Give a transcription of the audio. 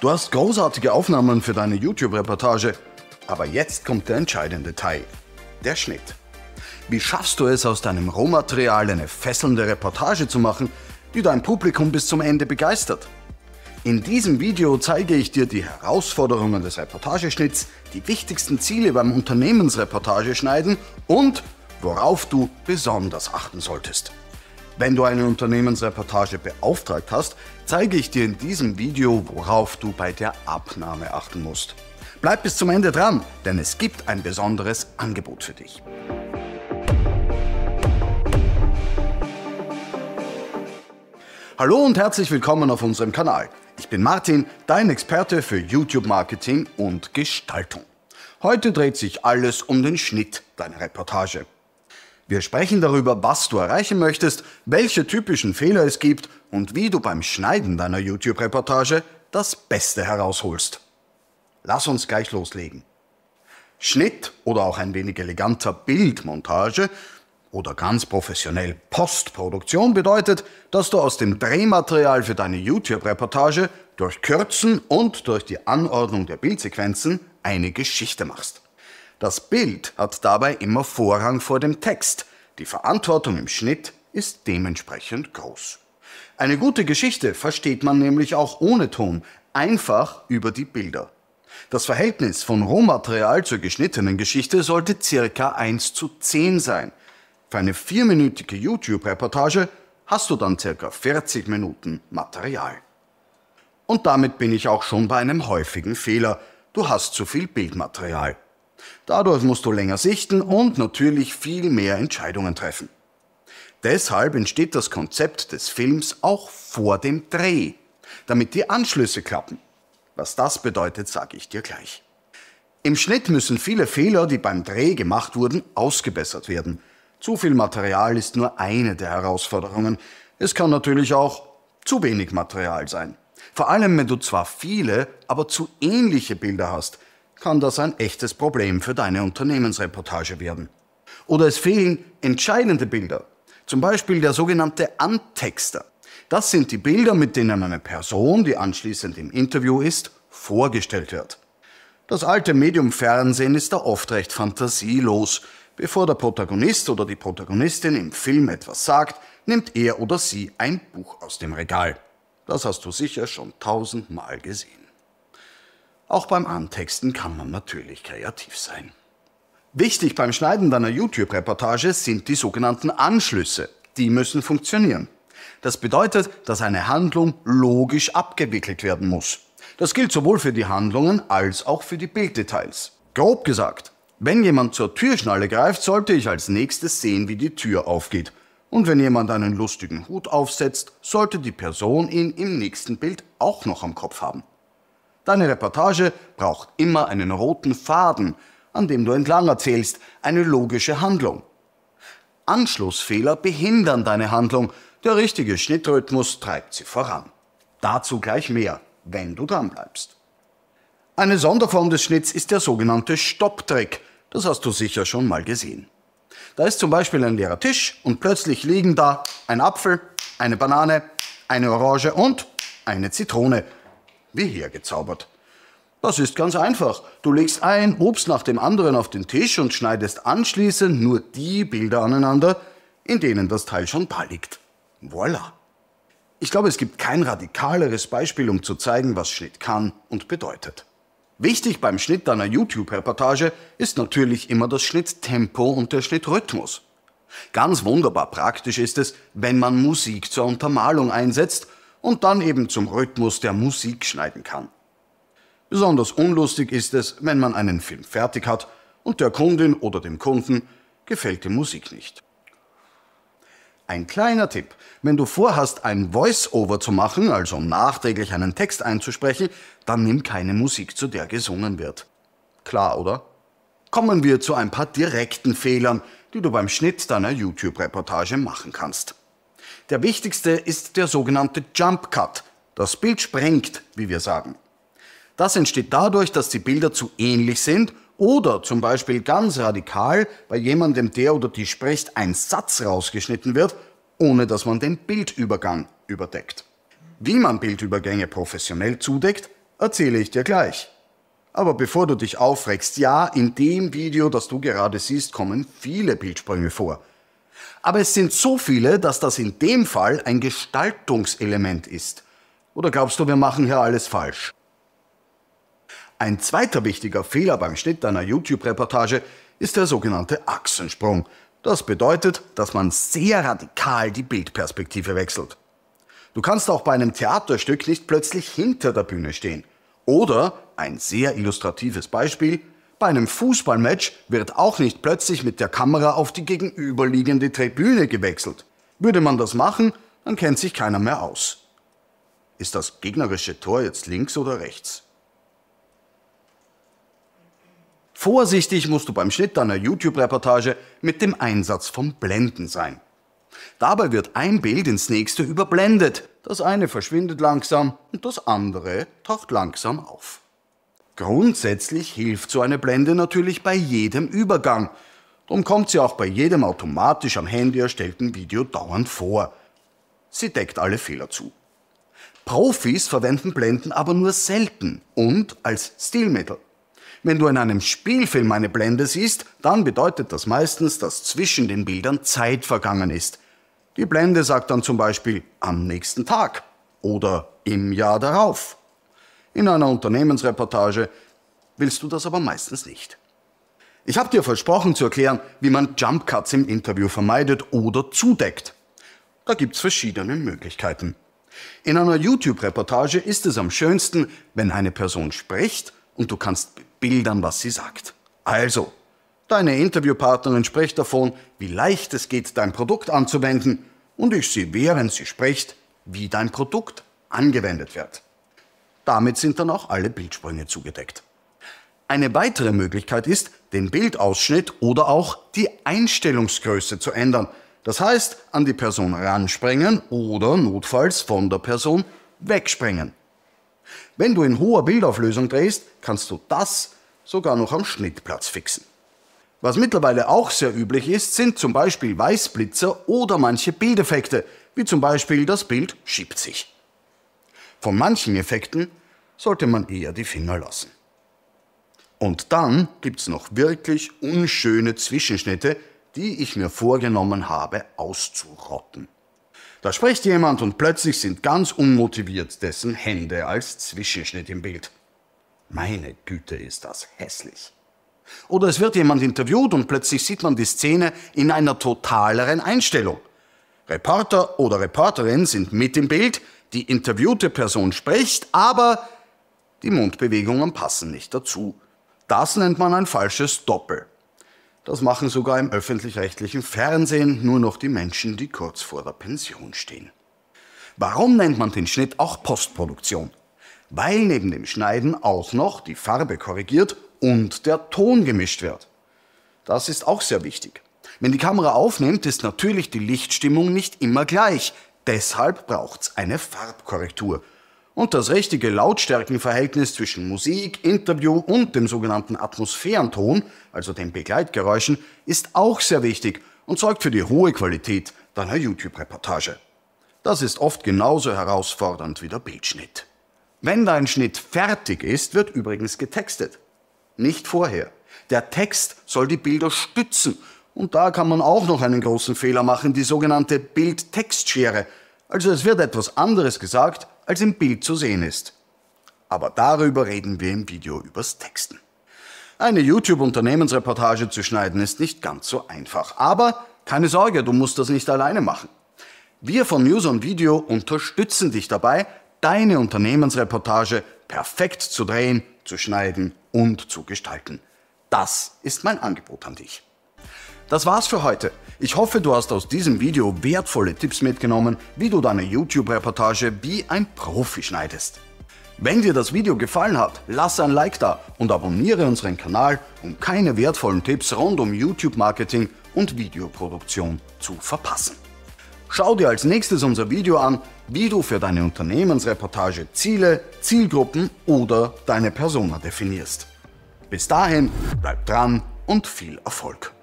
Du hast großartige Aufnahmen für deine YouTube-Reportage, aber jetzt kommt der entscheidende Teil, der Schnitt. Wie schaffst du es, aus deinem Rohmaterial eine fesselnde Reportage zu machen, die dein Publikum bis zum Ende begeistert? In diesem Video zeige ich dir die Herausforderungen des Reportageschnitts, die wichtigsten Ziele beim Unternehmensreportageschneiden und worauf du besonders achten solltest. Wenn du eine Unternehmensreportage beauftragt hast, zeige ich dir in diesem Video, worauf du bei der Abnahme achten musst. Bleib bis zum Ende dran, denn es gibt ein besonderes Angebot für dich. Hallo und herzlich willkommen auf unserem Kanal. Ich bin Martin, dein Experte für YouTube-Marketing und Gestaltung. Heute dreht sich alles um den Schnitt deiner Reportage. Wir sprechen darüber, was du erreichen möchtest, welche typischen Fehler es gibt und wie du beim Schneiden deiner YouTube-Reportage das Beste herausholst. Lass uns gleich loslegen. Schnitt oder auch ein wenig eleganter Bildmontage oder ganz professionell Postproduktion bedeutet, dass du aus dem Drehmaterial für deine YouTube-Reportage durch Kürzen und durch die Anordnung der Bildsequenzen eine Geschichte machst. Das Bild hat dabei immer Vorrang vor dem Text. Die Verantwortung im Schnitt ist dementsprechend groß. Eine gute Geschichte versteht man nämlich auch ohne Ton, einfach über die Bilder. Das Verhältnis von Rohmaterial zur geschnittenen Geschichte sollte circa 1 zu 10 sein. Für eine vierminütige YouTube-Reportage hast du dann circa 40 Minuten Material. Und damit bin ich auch schon bei einem häufigen Fehler. Du hast zu viel Bildmaterial. Dadurch musst du länger sichten und natürlich viel mehr Entscheidungen treffen. Deshalb entsteht das Konzept des Films auch vor dem Dreh, damit die Anschlüsse klappen. Was das bedeutet, sage ich dir gleich. Im Schnitt müssen viele Fehler, die beim Dreh gemacht wurden, ausgebessert werden. Zu viel Material ist nur eine der Herausforderungen. Es kann natürlich auch zu wenig Material sein. Vor allem, wenn du zwar viele, aber zu ähnliche Bilder hast – kann das ein echtes Problem für deine Unternehmensreportage werden. Oder es fehlen entscheidende Bilder, zum Beispiel der sogenannte Antexter. Das sind die Bilder, mit denen eine Person, die anschließend im Interview ist, vorgestellt wird. Das alte Medium Fernsehen ist da oft recht fantasielos. Bevor der Protagonist oder die Protagonistin im Film etwas sagt, nimmt er oder sie ein Buch aus dem Regal. Das hast du sicher schon tausendmal gesehen. Auch beim Antexten kann man natürlich kreativ sein. Wichtig beim Schneiden deiner YouTube-Reportage sind die sogenannten Anschlüsse. Die müssen funktionieren. Das bedeutet, dass eine Handlung logisch abgewickelt werden muss. Das gilt sowohl für die Handlungen als auch für die Bilddetails. Grob gesagt, wenn jemand zur Türschnalle greift, sollte ich als nächstes sehen, wie die Tür aufgeht. Und wenn jemand einen lustigen Hut aufsetzt, sollte die Person ihn im nächsten Bild auch noch am Kopf haben. Deine Reportage braucht immer einen roten Faden, an dem du entlang erzählst, eine logische Handlung. Anschlussfehler behindern deine Handlung, der richtige Schnittrhythmus treibt sie voran. Dazu gleich mehr, wenn du dranbleibst. Eine Sonderform des Schnitts ist der sogenannte Stopptrick. Das hast du sicher schon mal gesehen. Da ist zum Beispiel ein leerer Tisch und plötzlich liegen da ein Apfel, eine Banane, eine Orange und eine Zitrone wie hergezaubert. Das ist ganz einfach. Du legst ein Obst nach dem anderen auf den Tisch und schneidest anschließend nur die Bilder aneinander, in denen das Teil schon da liegt. Voila. Ich glaube, es gibt kein radikaleres Beispiel, um zu zeigen, was Schnitt kann und bedeutet. Wichtig beim Schnitt deiner YouTube-Reportage ist natürlich immer das Schnitttempo und der Schnittrhythmus. Ganz wunderbar praktisch ist es, wenn man Musik zur Untermalung einsetzt und dann eben zum Rhythmus der Musik schneiden kann. Besonders unlustig ist es, wenn man einen Film fertig hat und der Kundin oder dem Kunden gefällt die Musik nicht. Ein kleiner Tipp. Wenn du vorhast, ein Voice-Over zu machen, also nachträglich einen Text einzusprechen, dann nimm keine Musik, zu der gesungen wird. Klar, oder? Kommen wir zu ein paar direkten Fehlern, die du beim Schnitt deiner YouTube-Reportage machen kannst. Der wichtigste ist der sogenannte Jump Cut. Das Bild sprengt, wie wir sagen. Das entsteht dadurch, dass die Bilder zu ähnlich sind oder zum Beispiel ganz radikal bei jemandem, der oder die spricht, ein Satz rausgeschnitten wird, ohne dass man den Bildübergang überdeckt. Wie man Bildübergänge professionell zudeckt, erzähle ich dir gleich. Aber bevor du dich aufregst, ja, in dem Video, das du gerade siehst, kommen viele Bildsprünge vor. Aber es sind so viele, dass das in dem Fall ein Gestaltungselement ist. Oder glaubst du, wir machen hier alles falsch? Ein zweiter wichtiger Fehler beim Schnitt deiner YouTube-Reportage ist der sogenannte Achsensprung. Das bedeutet, dass man sehr radikal die Bildperspektive wechselt. Du kannst auch bei einem Theaterstück nicht plötzlich hinter der Bühne stehen. Oder ein sehr illustratives Beispiel, bei einem Fußballmatch wird auch nicht plötzlich mit der Kamera auf die gegenüberliegende Tribüne gewechselt. Würde man das machen, dann kennt sich keiner mehr aus. Ist das gegnerische Tor jetzt links oder rechts? Vorsichtig musst du beim Schnitt deiner YouTube-Reportage mit dem Einsatz von Blenden sein. Dabei wird ein Bild ins nächste überblendet. Das eine verschwindet langsam und das andere taucht langsam auf. Grundsätzlich hilft so eine Blende natürlich bei jedem Übergang. Darum kommt sie auch bei jedem automatisch am Handy erstellten Video dauernd vor. Sie deckt alle Fehler zu. Profis verwenden Blenden aber nur selten und als Stilmittel. Wenn du in einem Spielfilm eine Blende siehst, dann bedeutet das meistens, dass zwischen den Bildern Zeit vergangen ist. Die Blende sagt dann zum Beispiel am nächsten Tag oder im Jahr darauf. In einer Unternehmensreportage willst du das aber meistens nicht. Ich habe dir versprochen zu erklären, wie man Jump Cuts im Interview vermeidet oder zudeckt. Da gibt's verschiedene Möglichkeiten. In einer YouTube-Reportage ist es am schönsten, wenn eine Person spricht und du kannst bildern, was sie sagt. Also, deine Interviewpartnerin spricht davon, wie leicht es geht, dein Produkt anzuwenden und ich sehe, während sie spricht, wie dein Produkt angewendet wird. Damit sind dann auch alle Bildsprünge zugedeckt. Eine weitere Möglichkeit ist, den Bildausschnitt oder auch die Einstellungsgröße zu ändern. Das heißt, an die Person ranspringen oder notfalls von der Person wegspringen. Wenn du in hoher Bildauflösung drehst, kannst du das sogar noch am Schnittplatz fixen. Was mittlerweile auch sehr üblich ist, sind zum Beispiel Weißblitzer oder manche Bildeffekte, wie zum Beispiel das Bild schiebt sich. Von manchen Effekten sollte man eher die Finger lassen. Und dann gibt's noch wirklich unschöne Zwischenschnitte, die ich mir vorgenommen habe auszurotten. Da spricht jemand und plötzlich sind ganz unmotiviert dessen Hände als Zwischenschnitt im Bild. Meine Güte, ist das hässlich. Oder es wird jemand interviewt und plötzlich sieht man die Szene in einer totaleren Einstellung. Reporter oder Reporterin sind mit im Bild, die interviewte Person spricht, aber die Mundbewegungen passen nicht dazu. Das nennt man ein falsches Doppel. Das machen sogar im öffentlich-rechtlichen Fernsehen nur noch die Menschen, die kurz vor der Pension stehen. Warum nennt man den Schnitt auch Postproduktion? Weil neben dem Schneiden auch noch die Farbe korrigiert und der Ton gemischt wird. Das ist auch sehr wichtig. Wenn die Kamera aufnimmt, ist natürlich die Lichtstimmung nicht immer gleich. Deshalb braucht's eine Farbkorrektur und das richtige Lautstärkenverhältnis zwischen Musik, Interview und dem sogenannten Atmosphärenton, also den Begleitgeräuschen, ist auch sehr wichtig und sorgt für die hohe Qualität deiner YouTube-Reportage. Das ist oft genauso herausfordernd wie der Bildschnitt. Wenn dein Schnitt fertig ist, wird übrigens getextet. Nicht vorher. Der Text soll die Bilder stützen. Und da kann man auch noch einen großen Fehler machen, die sogenannte Bild-Text-Schere. Also es wird etwas anderes gesagt, als im Bild zu sehen ist. Aber darüber reden wir im Video übers Texten. Eine YouTube-Unternehmensreportage zu schneiden ist nicht ganz so einfach. Aber keine Sorge, du musst das nicht alleine machen. Wir von News on Video unterstützen dich dabei, deine Unternehmensreportage perfekt zu drehen, zu schneiden und zu gestalten. Das ist mein Angebot an dich. Das war's für heute. Ich hoffe, du hast aus diesem Video wertvolle Tipps mitgenommen, wie du deine YouTube-Reportage wie ein Profi schneidest. Wenn dir das Video gefallen hat, lass ein Like da und abonniere unseren Kanal, um keine wertvollen Tipps rund um YouTube-Marketing und Videoproduktion zu verpassen. Schau dir als nächstes unser Video an, wie du für deine Unternehmensreportage Ziele, Zielgruppen oder deine Persona definierst. Bis dahin, bleib dran und viel Erfolg!